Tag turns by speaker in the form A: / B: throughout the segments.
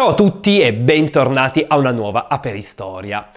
A: Ciao a tutti e bentornati a una nuova Aperistoria.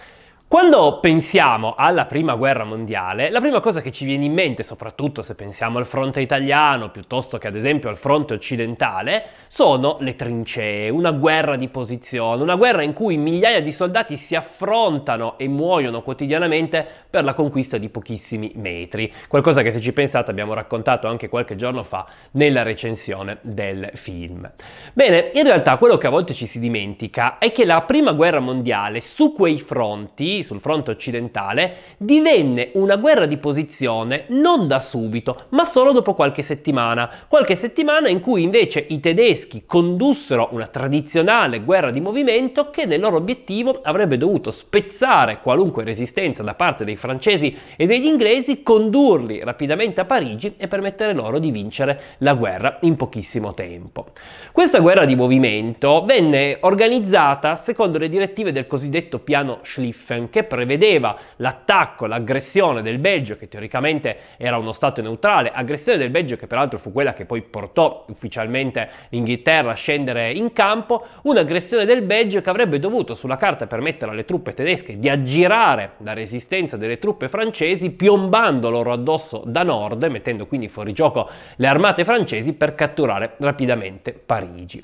A: Quando pensiamo alla prima guerra mondiale, la prima cosa che ci viene in mente, soprattutto se pensiamo al fronte italiano piuttosto che ad esempio al fronte occidentale, sono le trincee, una guerra di posizione, una guerra in cui migliaia di soldati si affrontano e muoiono quotidianamente per la conquista di pochissimi metri. Qualcosa che se ci pensate abbiamo raccontato anche qualche giorno fa nella recensione del film. Bene, in realtà quello che a volte ci si dimentica è che la prima guerra mondiale su quei fronti, sul fronte occidentale divenne una guerra di posizione non da subito, ma solo dopo qualche settimana. Qualche settimana in cui invece i tedeschi condussero una tradizionale guerra di movimento che nel loro obiettivo avrebbe dovuto spezzare qualunque resistenza da parte dei francesi e degli inglesi, condurli rapidamente a Parigi e permettere loro di vincere la guerra in pochissimo tempo. Questa guerra di movimento venne organizzata secondo le direttive del cosiddetto piano Schlieffen, che prevedeva l'attacco, l'aggressione del Belgio, che teoricamente era uno Stato neutrale, aggressione del Belgio che peraltro fu quella che poi portò ufficialmente l'Inghilterra a scendere in campo, un'aggressione del Belgio che avrebbe dovuto sulla carta permettere alle truppe tedesche di aggirare la resistenza delle truppe francesi, piombando loro addosso da nord, mettendo quindi fuori gioco le armate francesi per catturare rapidamente Parigi.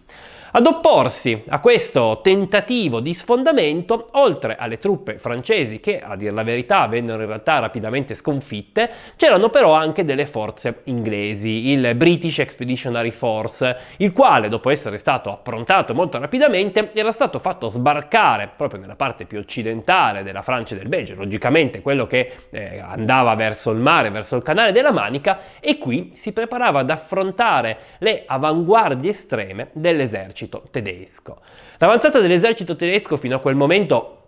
A: Ad opporsi a questo tentativo di sfondamento, oltre alle truppe francesi che a dir la verità vennero in realtà rapidamente sconfitte, c'erano però anche delle forze inglesi, il British Expeditionary Force, il quale dopo essere stato approntato molto rapidamente era stato fatto sbarcare proprio nella parte più occidentale della Francia e del Belgio, logicamente quello che eh, andava verso il mare, verso il canale della Manica e qui si preparava ad affrontare le avanguardie estreme dell'esercito dell'esercito tedesco. L'avanzata dell'esercito tedesco fino a quel momento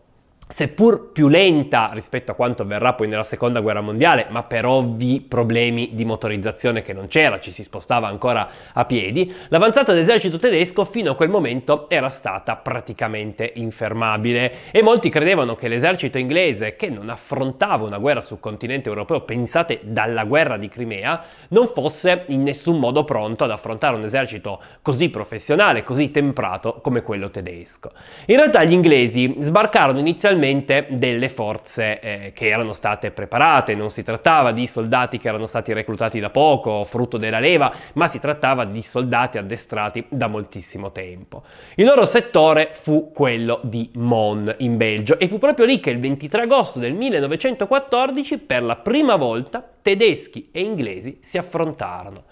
A: seppur più lenta rispetto a quanto avverrà poi nella seconda guerra mondiale, ma per ovvi problemi di motorizzazione che non c'era, ci si spostava ancora a piedi, l'avanzata dell'esercito tedesco fino a quel momento era stata praticamente infermabile e molti credevano che l'esercito inglese, che non affrontava una guerra sul continente europeo, pensate dalla guerra di Crimea, non fosse in nessun modo pronto ad affrontare un esercito così professionale, così temprato come quello tedesco. In realtà gli inglesi sbarcarono inizialmente finalmente delle forze eh, che erano state preparate, non si trattava di soldati che erano stati reclutati da poco, frutto della leva, ma si trattava di soldati addestrati da moltissimo tempo. Il loro settore fu quello di Mon in Belgio e fu proprio lì che il 23 agosto del 1914 per la prima volta tedeschi e inglesi si affrontarono.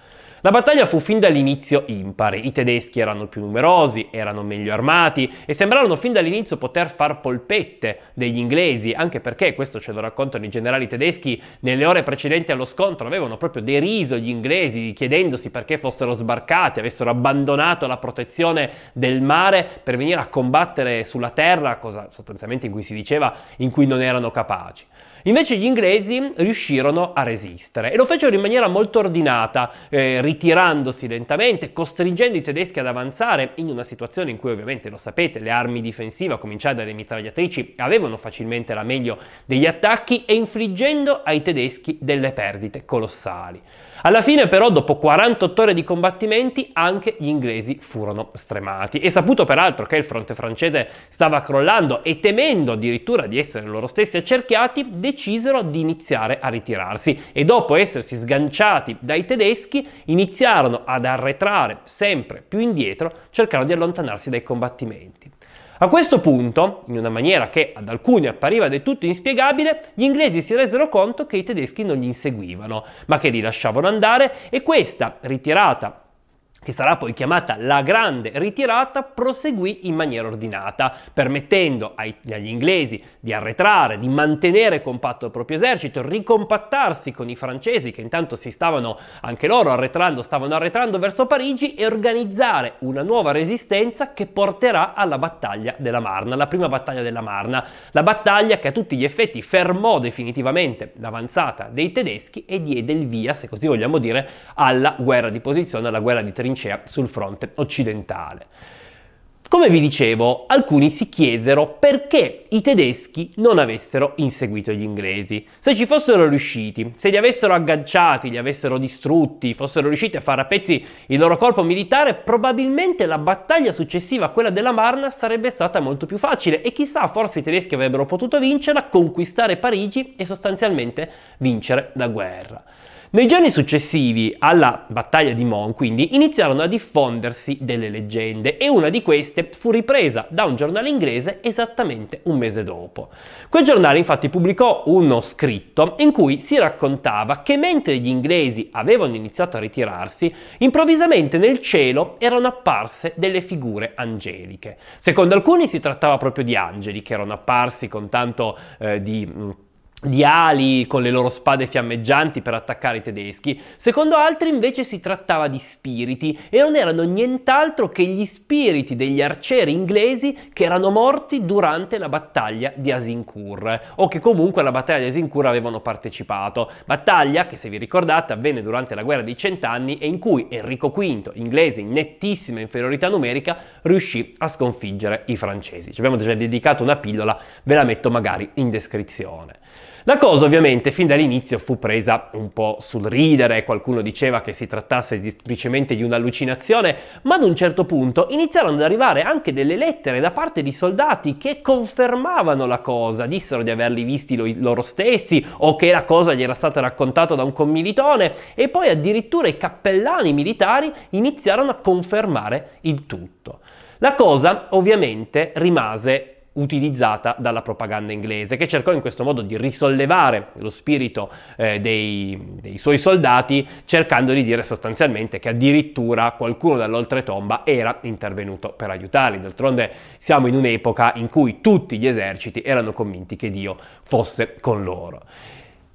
A: La battaglia fu fin dall'inizio impare, i tedeschi erano più numerosi, erano meglio armati e sembrarono fin dall'inizio poter far polpette degli inglesi, anche perché, questo ce lo raccontano i generali tedeschi, nelle ore precedenti allo scontro avevano proprio deriso gli inglesi chiedendosi perché fossero sbarcati, avessero abbandonato la protezione del mare per venire a combattere sulla terra, cosa sostanzialmente in cui si diceva in cui non erano capaci. Invece gli inglesi riuscirono a resistere e lo fecero in maniera molto ordinata, eh, ritirandosi lentamente, costringendo i tedeschi ad avanzare in una situazione in cui ovviamente lo sapete, le armi difensive, a cominciare dalle mitragliatrici, avevano facilmente la meglio degli attacchi e infliggendo ai tedeschi delle perdite colossali. Alla fine però dopo 48 ore di combattimenti anche gli inglesi furono stremati e saputo peraltro che il fronte francese stava crollando e temendo addirittura di essere loro stessi accerchiati decisero di iniziare a ritirarsi e dopo essersi sganciati dai tedeschi iniziarono ad arretrare sempre più indietro cercando di allontanarsi dai combattimenti. A questo punto, in una maniera che ad alcuni appariva del tutto inspiegabile, gli inglesi si resero conto che i tedeschi non li inseguivano, ma che li lasciavano andare e questa ritirata che sarà poi chiamata la grande ritirata, proseguì in maniera ordinata, permettendo ai, agli inglesi di arretrare, di mantenere compatto il proprio esercito, ricompattarsi con i francesi che intanto si stavano anche loro arretrando, stavano arretrando verso Parigi e organizzare una nuova resistenza che porterà alla battaglia della Marna, la prima battaglia della Marna, la battaglia che a tutti gli effetti fermò definitivamente l'avanzata dei tedeschi e diede il via, se così vogliamo dire, alla guerra di posizione, alla guerra di territorio trincea sul fronte occidentale. Come vi dicevo, alcuni si chiesero perché i tedeschi non avessero inseguito gli inglesi. Se ci fossero riusciti, se li avessero agganciati, li avessero distrutti, fossero riusciti a fare a pezzi il loro corpo militare, probabilmente la battaglia successiva a quella della Marna sarebbe stata molto più facile e chissà, forse i tedeschi avrebbero potuto vincerla, conquistare Parigi e sostanzialmente vincere la guerra. Nei giorni successivi alla battaglia di Mon, quindi, iniziarono a diffondersi delle leggende e una di queste fu ripresa da un giornale inglese esattamente un mese dopo. Quel giornale infatti pubblicò uno scritto in cui si raccontava che mentre gli inglesi avevano iniziato a ritirarsi, improvvisamente nel cielo erano apparse delle figure angeliche. Secondo alcuni si trattava proprio di angeli che erano apparsi con tanto eh, di di ali con le loro spade fiammeggianti per attaccare i tedeschi, secondo altri invece si trattava di spiriti e non erano nient'altro che gli spiriti degli arcieri inglesi che erano morti durante la battaglia di Asincourt o che comunque alla battaglia di Asincourt avevano partecipato, battaglia che se vi ricordate avvenne durante la guerra dei cent'anni e in cui Enrico V, inglese in nettissima inferiorità numerica, riuscì a sconfiggere i francesi. Ci abbiamo già dedicato una pillola, ve la metto magari in descrizione. La cosa ovviamente fin dall'inizio fu presa un po' sul ridere, qualcuno diceva che si trattasse semplicemente di un'allucinazione, ma ad un certo punto iniziarono ad arrivare anche delle lettere da parte di soldati che confermavano la cosa, dissero di averli visti lo- loro stessi o che la cosa gli era stata raccontata da un commilitone e poi addirittura i cappellani militari iniziarono a confermare il tutto. La cosa ovviamente rimase utilizzata dalla propaganda inglese, che cercò in questo modo di risollevare lo spirito eh, dei, dei, suoi soldati, cercando di dire sostanzialmente che addirittura qualcuno dall'oltretomba era intervenuto per aiutarli. D'altronde siamo in un'epoca in cui tutti gli eserciti erano convinti che Dio fosse con loro.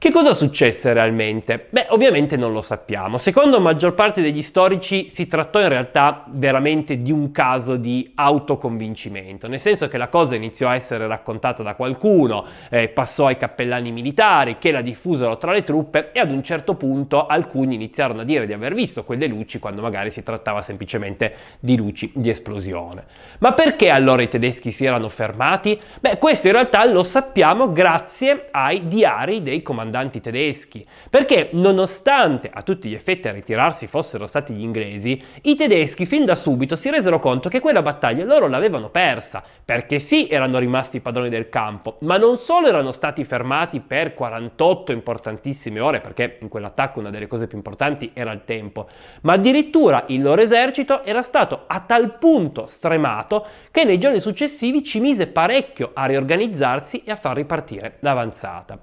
A: Che cosa successe realmente? Beh, ovviamente non lo sappiamo. Secondo maggior parte degli storici si trattò in realtà veramente di un caso di autoconvincimento, nel senso che la cosa iniziò a essere raccontata da qualcuno, eh, passò ai cappellani militari che la diffusero tra le truppe e ad un certo punto alcuni iniziarono a dire di aver visto quelle luci quando magari si trattava semplicemente di luci di esplosione. Ma perché allora i tedeschi si erano fermati? Beh, questo in realtà lo sappiamo grazie ai diari dei comandanti comandanti tedeschi, perché nonostante a tutti gli effetti a ritirarsi fossero stati gli inglesi, i tedeschi fin da subito si resero conto che quella battaglia loro l'avevano persa, perché sì erano rimasti padroni del campo, ma non solo erano stati fermati per 48 importantissime ore, perché in quell'attacco una delle cose più importanti era il tempo, ma addirittura il loro esercito era stato a tal punto stremato che nei giorni successivi ci mise parecchio a riorganizzarsi e a far ripartire l'avanzata.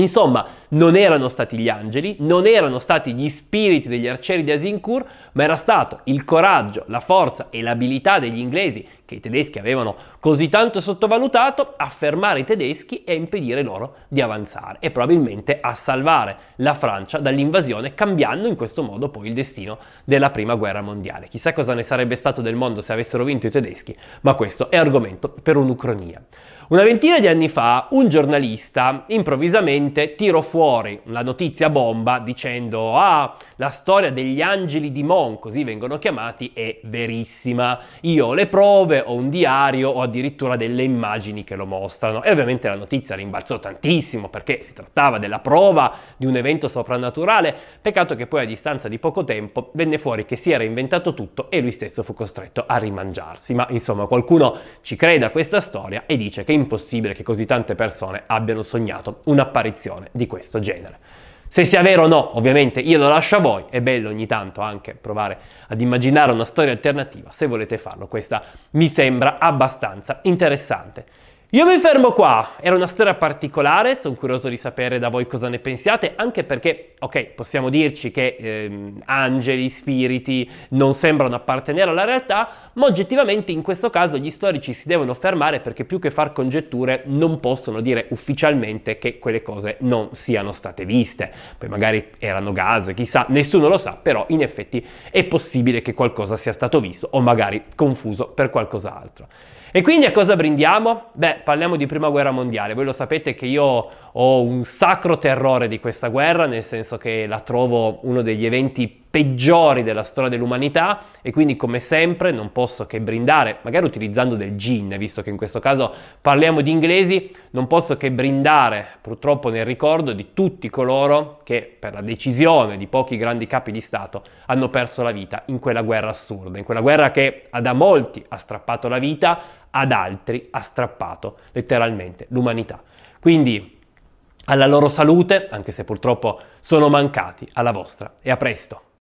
A: Insomma, non erano stati gli angeli, non erano stati gli spiriti degli arcieri di Asincourt, ma era stato il coraggio, la forza e l'abilità degli inglesi che i tedeschi avevano così tanto sottovalutato, a fermare i tedeschi e a impedire loro di avanzare e probabilmente a salvare la Francia dall'invasione, cambiando in questo modo poi il destino della prima guerra mondiale. Chissà cosa ne sarebbe stato del mondo se avessero vinto i tedeschi, ma questo è argomento per un'ucronia. Una ventina di anni fa un giornalista improvvisamente tirò fuori la notizia bomba dicendo ah, la storia degli angeli di Mon, così vengono chiamati, è verissima. Io ho le prove, o un diario o addirittura delle immagini che lo mostrano. E ovviamente la notizia rimbalzò tantissimo perché si trattava della prova di un evento soprannaturale, peccato che poi a distanza di poco tempo venne fuori che si era inventato tutto e lui stesso fu costretto a rimangiarsi. Ma insomma qualcuno ci crede a questa storia e dice che è impossibile che così tante persone abbiano sognato un'apparizione di questo genere. Se sia vero o no, ovviamente io lo lascio a voi, è bello ogni tanto anche provare ad immaginare una storia alternativa, se volete farlo, questa mi sembra abbastanza interessante. Io mi fermo qua, era una storia particolare, sono curioso di sapere da voi cosa ne pensiate, anche perché, ok, possiamo dirci che ehm, angeli, spiriti non sembrano appartenere alla realtà, ma oggettivamente in questo caso gli storici si devono fermare perché più che far congetture non possono dire ufficialmente che quelle cose non siano state viste. Poi magari erano gas, chissà, nessuno lo sa, però in effetti è possibile che qualcosa sia stato visto o magari confuso per qualcos'altro. E quindi a cosa brindiamo? Beh, parliamo di prima guerra mondiale. Voi lo sapete che io ho un sacro terrore di questa guerra, nel senso che la trovo uno degli eventi più peggiori della storia dell'umanità e quindi come sempre non posso che brindare, magari utilizzando del gin, visto che in questo caso parliamo di inglesi, non posso che brindare purtroppo nel ricordo di tutti coloro che per la decisione di pochi grandi capi di Stato hanno perso la vita in quella guerra assurda, in quella guerra che ad a molti ha strappato la vita, ad altri ha strappato letteralmente l'umanità. Quindi alla loro salute, anche se purtroppo sono mancati, alla vostra e a presto.